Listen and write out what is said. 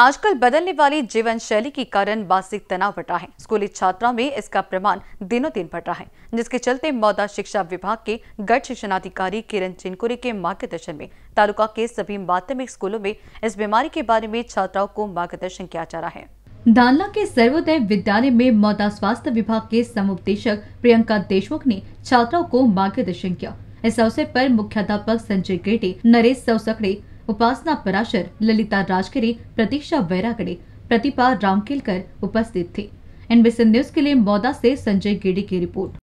आजकल बदलने वाली जीवन शैली के कारण मानसिक तनाव बढ़ रहा है स्कूली छात्राओं में इसका प्रमाण दिनों दिन बढ़ रहा है जिसके चलते मौदा शिक्षा विभाग के शिक्षण शिक्षणाधिकारी किरण चिनकुरी के मार्गदर्शन में तालुका के सभी माध्यमिक स्कूलों में इस बीमारी के बारे में छात्राओं को मार्गदर्शन किया जा रहा है दानला के सर्वोदय विद्यालय में मौदा स्वास्थ्य विभाग के समुपदेशक प्रियंका देशमुख ने छात्राओं को मार्गदर्शन किया इस अवसर पर मुख्याध्यापक संजय गेटे नरेश सौसकड़े उपासना पराशर ललिता राजगिरी प्रतीक्षा बैरागड़े प्रतिपा रामकेलकर उपस्थित थे एनबीसी न्यूज के लिए मौदा से संजय गेड़ी की रिपोर्ट